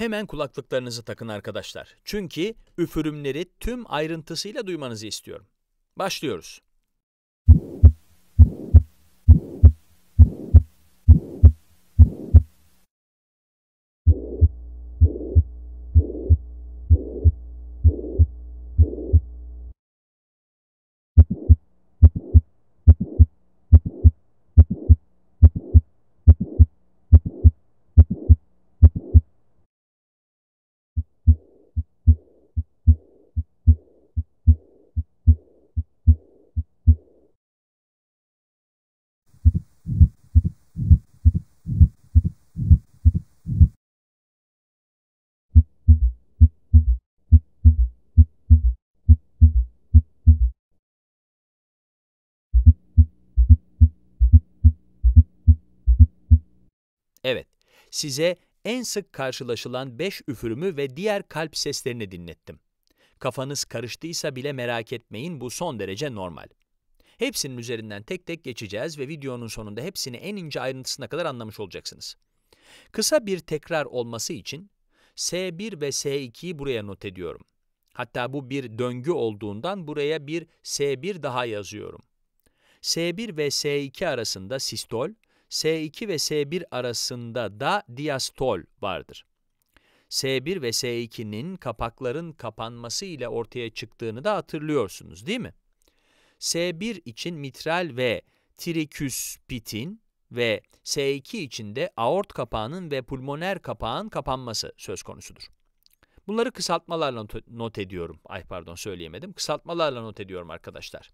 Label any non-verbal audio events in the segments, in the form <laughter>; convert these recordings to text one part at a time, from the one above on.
Hemen kulaklıklarınızı takın arkadaşlar. Çünkü üfürümleri tüm ayrıntısıyla duymanızı istiyorum. Başlıyoruz. Evet, size en sık karşılaşılan beş üfürümü ve diğer kalp seslerini dinlettim. Kafanız karıştıysa bile merak etmeyin bu son derece normal. Hepsinin üzerinden tek tek geçeceğiz ve videonun sonunda hepsini en ince ayrıntısına kadar anlamış olacaksınız. Kısa bir tekrar olması için S1 ve S2'yi buraya not ediyorum. Hatta bu bir döngü olduğundan buraya bir S1 daha yazıyorum. S1 ve S2 arasında sistol, S2 ve S1 arasında da diastol vardır. S1 ve S2'nin kapakların kapanması ile ortaya çıktığını da hatırlıyorsunuz değil mi? S1 için mitral ve triküspitin ve S2 için de aort kapağının ve pulmoner kapağın kapanması söz konusudur. Bunları kısaltmalarla not ediyorum. Ay pardon söyleyemedim. Kısaltmalarla not ediyorum arkadaşlar.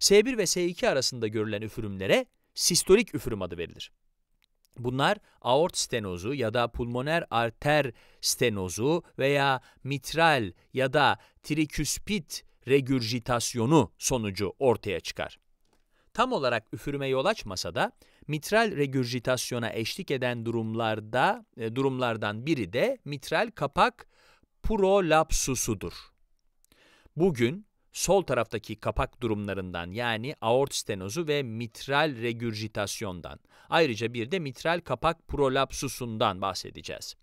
S1 ve S2 arasında görülen üfürümlere sistolik üfürüm adı verilir. Bunlar aort stenozu ya da pulmoner arter stenozu veya mitral ya da triküspit regurjitasyonu sonucu ortaya çıkar. Tam olarak üfürüme yol açmasa da mitral regurjitasyona eşlik eden durumlarda e, durumlardan biri de mitral kapak prolapsusudur. Bugün sol taraftaki kapak durumlarından yani aort stenozu ve mitral regurjitasyondan, ayrıca bir de mitral kapak prolapsusundan bahsedeceğiz.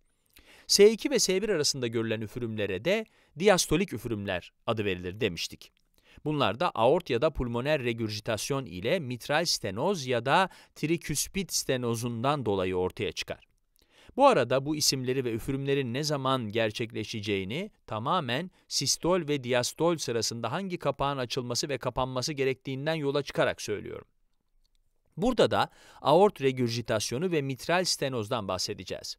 S2 ve S1 arasında görülen üfürümlere de diastolik üfürümler adı verilir demiştik. Bunlar da aort ya da pulmoner regurjitasyon ile mitral stenoz ya da triküspit stenozundan dolayı ortaya çıkar. Bu arada bu isimleri ve üfürümlerin ne zaman gerçekleşeceğini tamamen sistol ve diastol sırasında hangi kapağın açılması ve kapanması gerektiğinden yola çıkarak söylüyorum. Burada da aort regurjitasyonu ve mitral stenozdan bahsedeceğiz.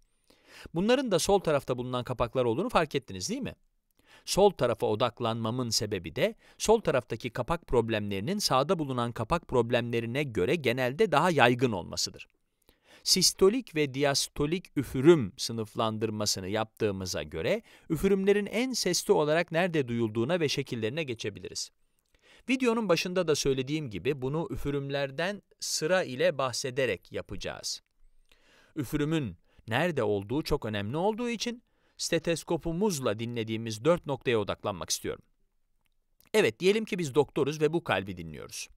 Bunların da sol tarafta bulunan kapaklar olduğunu fark ettiniz değil mi? Sol tarafa odaklanmamın sebebi de sol taraftaki kapak problemlerinin sağda bulunan kapak problemlerine göre genelde daha yaygın olmasıdır sistolik ve diastolik üfürüm sınıflandırmasını yaptığımıza göre üfürümlerin en sesli olarak nerede duyulduğuna ve şekillerine geçebiliriz. Videonun başında da söylediğim gibi bunu üfürümlerden sıra ile bahsederek yapacağız. Üfürümün nerede olduğu çok önemli olduğu için steteskopumuzla dinlediğimiz dört noktaya odaklanmak istiyorum. Evet diyelim ki biz doktoruz ve bu kalbi dinliyoruz.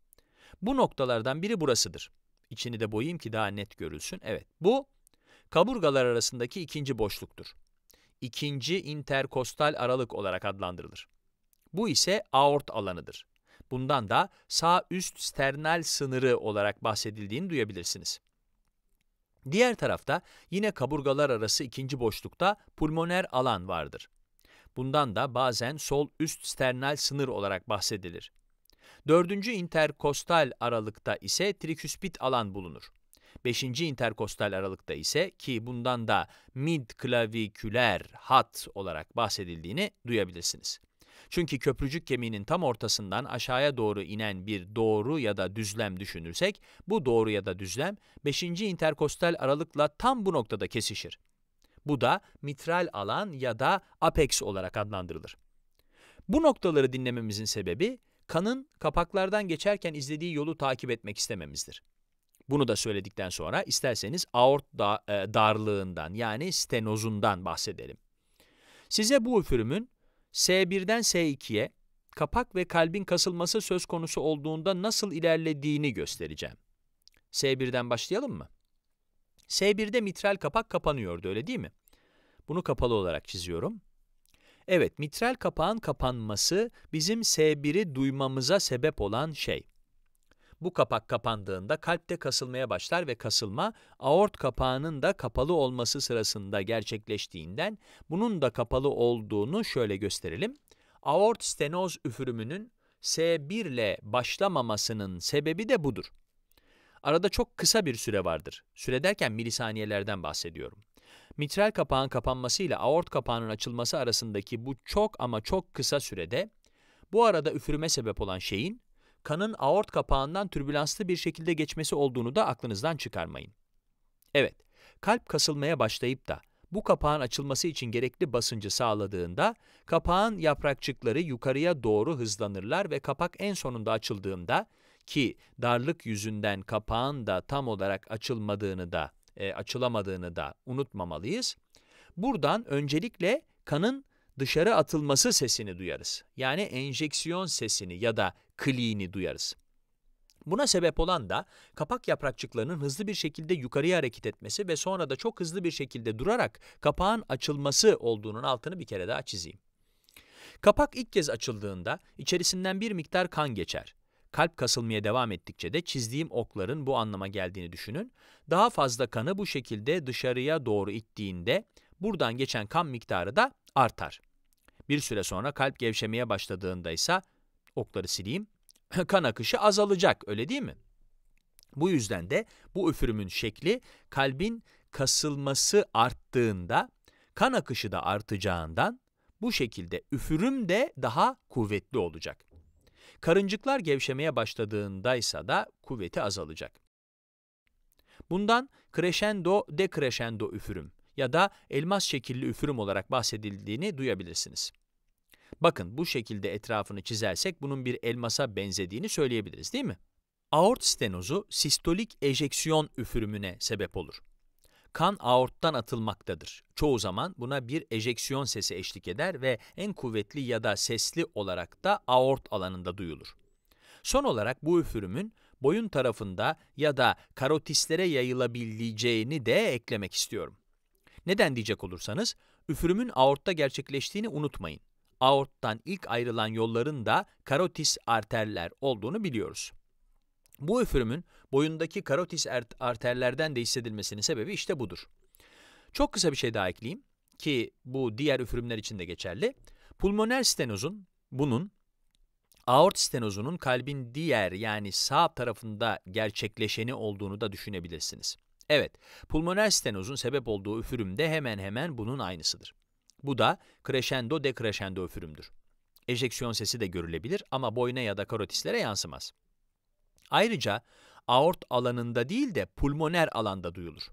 Bu noktalardan biri burasıdır. İçini de boyayayım ki daha net görülsün. Evet bu kaburgalar arasındaki ikinci boşluktur. İkinci interkostal aralık olarak adlandırılır. Bu ise aort alanıdır. Bundan da sağ üst sternal sınırı olarak bahsedildiğini duyabilirsiniz. Diğer tarafta yine kaburgalar arası ikinci boşlukta pulmoner alan vardır. Bundan da bazen sol üst sternal sınır olarak bahsedilir. 4. interkostal aralıkta ise triküspit alan bulunur. 5. interkostal aralıkta ise ki bundan da midklaviküler hat olarak bahsedildiğini duyabilirsiniz. Çünkü köprücük kemiğinin tam ortasından aşağıya doğru inen bir doğru ya da düzlem düşünürsek, bu doğru ya da düzlem 5. interkostal aralıkla tam bu noktada kesişir. Bu da mitral alan ya da apex olarak adlandırılır. Bu noktaları dinlememizin sebebi, kanın kapaklardan geçerken izlediği yolu takip etmek istememizdir. Bunu da söyledikten sonra isterseniz aort da, e, darlığından yani stenozundan bahsedelim. Size bu üfürümün S1'den S2'ye kapak ve kalbin kasılması söz konusu olduğunda nasıl ilerlediğini göstereceğim. S1'den başlayalım mı? S1'de mitral kapak kapanıyordu öyle değil mi? Bunu kapalı olarak çiziyorum. Evet, mitral kapağın kapanması bizim S1'i duymamıza sebep olan şey. Bu kapak kapandığında kalpte kasılmaya başlar ve kasılma aort kapağının da kapalı olması sırasında gerçekleştiğinden bunun da kapalı olduğunu şöyle gösterelim. Aort stenoz üfürümünün S1 ile başlamamasının sebebi de budur. Arada çok kısa bir süre vardır. Süre derken milisaniyelerden bahsediyorum mitral kapağın kapanmasıyla aort kapağının açılması arasındaki bu çok ama çok kısa sürede, bu arada üfürüme sebep olan şeyin, kanın aort kapağından türbülanslı bir şekilde geçmesi olduğunu da aklınızdan çıkarmayın. Evet, kalp kasılmaya başlayıp da bu kapağın açılması için gerekli basıncı sağladığında, kapağın yaprakçıkları yukarıya doğru hızlanırlar ve kapak en sonunda açıldığında, ki darlık yüzünden kapağın da tam olarak açılmadığını da e, açılamadığını da unutmamalıyız. Buradan öncelikle kanın dışarı atılması sesini duyarız. Yani enjeksiyon sesini ya da kliğini duyarız. Buna sebep olan da kapak yaprakçıklarının hızlı bir şekilde yukarıya hareket etmesi ve sonra da çok hızlı bir şekilde durarak kapağın açılması olduğunun altını bir kere daha çizeyim. Kapak ilk kez açıldığında içerisinden bir miktar kan geçer. Kalp kasılmaya devam ettikçe de çizdiğim okların bu anlama geldiğini düşünün. Daha fazla kanı bu şekilde dışarıya doğru ittiğinde buradan geçen kan miktarı da artar. Bir süre sonra kalp gevşemeye başladığında ise okları sileyim, <laughs> kan akışı azalacak öyle değil mi? Bu yüzden de bu üfürümün şekli kalbin kasılması arttığında kan akışı da artacağından bu şekilde üfürüm de daha kuvvetli olacak. Karıncıklar gevşemeye başladığındaysa da kuvveti azalacak. Bundan crescendo decrescendo üfürüm ya da elmas şekilli üfürüm olarak bahsedildiğini duyabilirsiniz. Bakın bu şekilde etrafını çizersek bunun bir elmasa benzediğini söyleyebiliriz değil mi? Aort stenozu sistolik ejeksiyon üfürümüne sebep olur kan aorttan atılmaktadır. Çoğu zaman buna bir ejeksiyon sesi eşlik eder ve en kuvvetli ya da sesli olarak da aort alanında duyulur. Son olarak bu üfürümün boyun tarafında ya da karotislere yayılabileceğini de eklemek istiyorum. Neden diyecek olursanız, üfürümün aortta gerçekleştiğini unutmayın. Aorttan ilk ayrılan yolların da karotis arterler olduğunu biliyoruz. Bu üfürümün boyundaki karotis arterlerden de hissedilmesinin sebebi işte budur. Çok kısa bir şey daha ekleyeyim ki bu diğer üfürümler için de geçerli. Pulmoner stenozun bunun aort stenozunun kalbin diğer yani sağ tarafında gerçekleşeni olduğunu da düşünebilirsiniz. Evet, pulmoner stenozun sebep olduğu de hemen hemen bunun aynısıdır. Bu da crescendo decrescendo üfürümdür. Ejeksiyon sesi de görülebilir ama boyna ya da karotislere yansımaz. Ayrıca aort alanında değil de pulmoner alanda duyulur.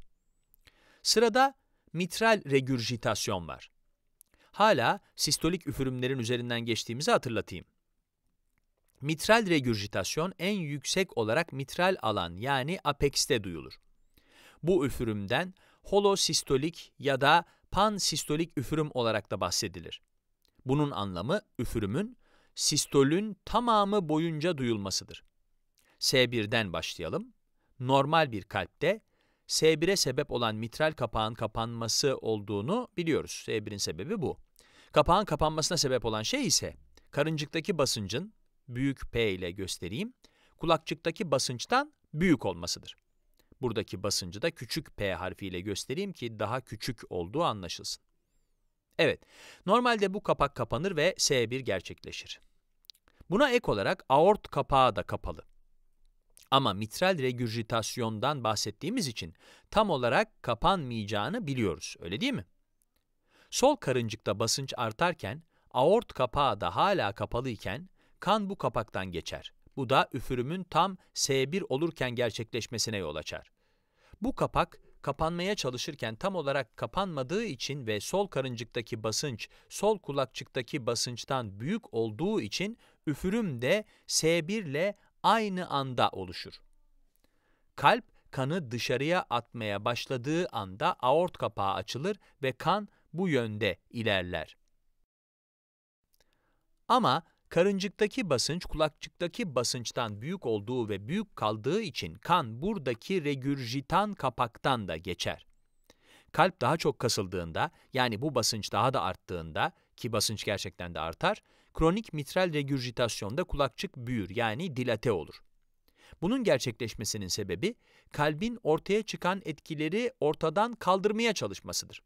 Sırada mitral regürjitasyon var. Hala sistolik üfürümlerin üzerinden geçtiğimizi hatırlatayım. Mitral regürjitasyon en yüksek olarak mitral alan yani apex'te duyulur. Bu üfürümden holosistolik ya da pansistolik üfürüm olarak da bahsedilir. Bunun anlamı üfürümün, sistolün tamamı boyunca duyulmasıdır. S1'den başlayalım. Normal bir kalpte S1'e sebep olan mitral kapağın kapanması olduğunu biliyoruz. S1'in sebebi bu. Kapağın kapanmasına sebep olan şey ise karıncıktaki basıncın büyük P ile göstereyim. Kulakçıktaki basınçtan büyük olmasıdır. Buradaki basıncı da küçük P harfiyle göstereyim ki daha küçük olduğu anlaşılsın. Evet, normalde bu kapak kapanır ve S1 gerçekleşir. Buna ek olarak aort kapağı da kapalı. Ama mitral regurjitasyondan bahsettiğimiz için tam olarak kapanmayacağını biliyoruz, öyle değil mi? Sol karıncıkta basınç artarken, aort kapağı da hala kapalı iken, kan bu kapaktan geçer. Bu da üfürümün tam S1 olurken gerçekleşmesine yol açar. Bu kapak, kapanmaya çalışırken tam olarak kapanmadığı için ve sol karıncıktaki basınç, sol kulakçıktaki basınçtan büyük olduğu için üfürüm de S1 ile aynı anda oluşur. Kalp kanı dışarıya atmaya başladığı anda aort kapağı açılır ve kan bu yönde ilerler. Ama karıncıktaki basınç kulakçıktaki basınçtan büyük olduğu ve büyük kaldığı için kan buradaki regürjitan kapaktan da geçer. Kalp daha çok kasıldığında, yani bu basınç daha da arttığında, ki basınç gerçekten de artar, kronik mitral regürjitasyonda kulakçık büyür yani dilate olur. Bunun gerçekleşmesinin sebebi, kalbin ortaya çıkan etkileri ortadan kaldırmaya çalışmasıdır.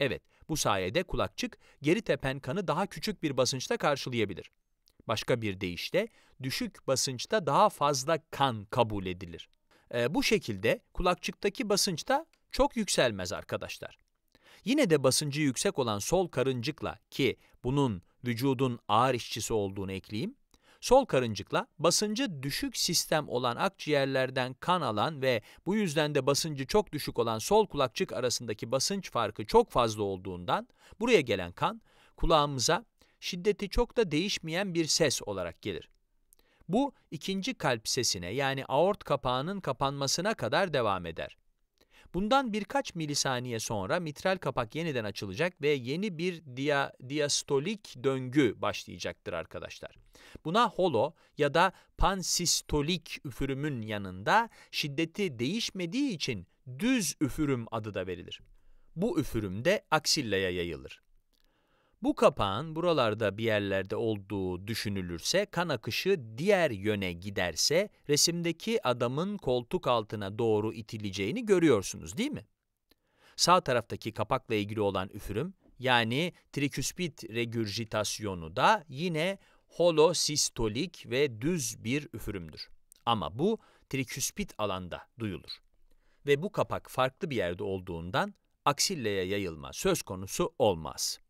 Evet, bu sayede kulakçık geri tepen kanı daha küçük bir basınçta karşılayabilir. Başka bir deyişle, düşük basınçta daha fazla kan kabul edilir. E, bu şekilde kulakçıktaki basınç da çok yükselmez arkadaşlar. Yine de basıncı yüksek olan sol karıncıkla ki bunun vücudun ağır işçisi olduğunu ekleyeyim, sol karıncıkla basıncı düşük sistem olan akciğerlerden kan alan ve bu yüzden de basıncı çok düşük olan sol kulakçık arasındaki basınç farkı çok fazla olduğundan buraya gelen kan kulağımıza şiddeti çok da değişmeyen bir ses olarak gelir. Bu ikinci kalp sesine yani aort kapağının kapanmasına kadar devam eder. Bundan birkaç milisaniye sonra mitral kapak yeniden açılacak ve yeni bir dia, diastolik döngü başlayacaktır arkadaşlar. Buna holo ya da pansistolik üfürümün yanında şiddeti değişmediği için düz üfürüm adı da verilir. Bu üfürüm de aksillaya yayılır. Bu kapağın buralarda bir yerlerde olduğu düşünülürse, kan akışı diğer yöne giderse, resimdeki adamın koltuk altına doğru itileceğini görüyorsunuz değil mi? Sağ taraftaki kapakla ilgili olan üfürüm, yani triküspit regurgitasyonu da yine holosistolik ve düz bir üfürümdür. Ama bu triküspit alanda duyulur. Ve bu kapak farklı bir yerde olduğundan aksilleye yayılma söz konusu olmaz.